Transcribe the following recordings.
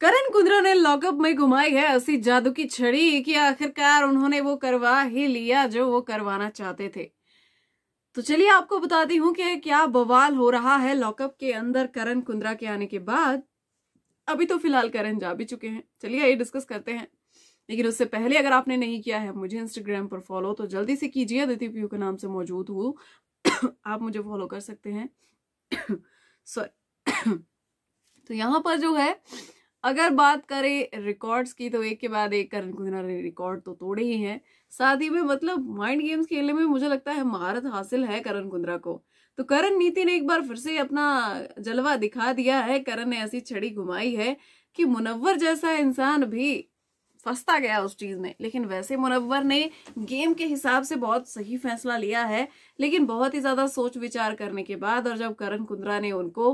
करण कुंद्रा ने लॉकअप में घुमाई है ऐसी जादू की छड़ी कि आखिरकार उन्होंने वो करवा ही लिया जो वो करवाना चाहते थे तो चलिए आपको बताती हूँ कि क्या बवाल हो रहा है लॉकअप के अंदर करण कुंद्रा के आने के बाद अभी तो फिलहाल करण जा भी चुके हैं चलिए ये डिस्कस करते हैं लेकिन उससे पहले अगर आपने नहीं किया है मुझे इंस्टाग्राम पर फॉलो तो जल्दी से कीजिए अदिति पीयू के नाम से मौजूद हूँ आप मुझे फॉलो कर सकते हैं सॉरी तो यहाँ पर जो है अगर बात करें रिकॉर्ड्स की तो एक के बाद एक करण कुंद्रा ने रिकॉर्ड तो तोड़े ही हैं साथ ही में मतलब माइंड गेम्स खेलने में मुझे लगता है महारत हासिल है करण कुंद्रा को तो करण नीति ने एक बार फिर से अपना जलवा दिखा दिया है करण ने ऐसी छड़ी घुमाई है कि मुनव्वर जैसा इंसान भी फंसता गया उस चीज में लेकिन वैसे मुनवर ने गेम के हिसाब से बहुत सही फैसला लिया है लेकिन बहुत ही ज्यादा सोच विचार करने के बाद और जब करण कुंद्रा ने उनको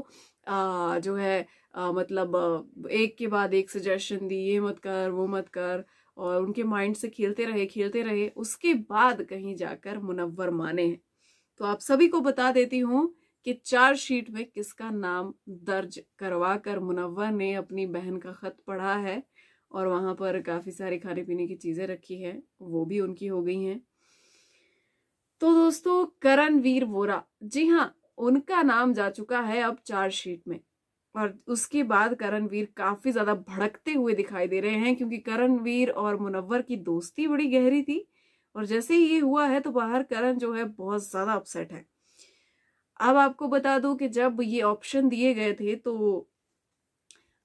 आ, जो है आ, मतलब एक के बाद एक सजेशन दी ये मत कर वो मत कर और उनके माइंड से खेलते रहे खेलते रहे उसके बाद कहीं जाकर मुनवर माने हैं तो आप सभी को बता देती हूँ कि चार्जशीट में किसका नाम दर्ज करवा कर मुनवर ने अपनी बहन का खत पढ़ा है और वहाँ पर काफ़ी सारे खाने पीने की चीज़ें रखी है वो भी उनकी हो गई हैं तो दोस्तों करणवीर वोरा जी हाँ उनका नाम जा चुका है अब चार्जशीट में और उसके बाद करणवीर काफ़ी ज़्यादा भड़कते हुए दिखाई दे रहे हैं क्योंकि करणवीर और मुनव्वर की दोस्ती बड़ी गहरी थी और जैसे ही ये हुआ है तो बाहर करण जो है बहुत ज़्यादा अपसेट है अब आपको बता दूं कि जब ये ऑप्शन दिए गए थे तो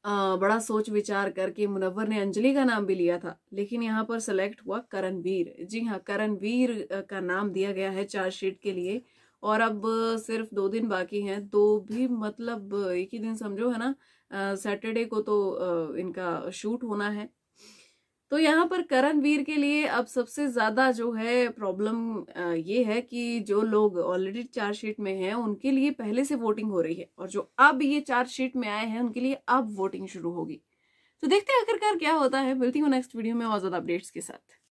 आ, बड़ा सोच विचार करके मुनवर ने अंजलि का नाम भी लिया था लेकिन यहाँ पर सेलेक्ट हुआ करणवीर जी हाँ करणवीर का नाम दिया गया है चार्जशीट के लिए और अब सिर्फ दो दिन बाकी हैं दो भी मतलब एक ही दिन समझो है ना सैटरडे को तो इनका शूट होना है तो यहाँ पर करणवीर के लिए अब सबसे ज्यादा जो है प्रॉब्लम ये है कि जो लोग ऑलरेडी चार्जशीट में हैं उनके लिए पहले से वोटिंग हो रही है और जो अब ये चार्जशीट में आए हैं उनके लिए अब वोटिंग शुरू होगी तो देखते हैं आखिरकार क्या होता है मिलती हूँ नेक्स्ट वीडियो में और ज्यादा अपडेट्स के साथ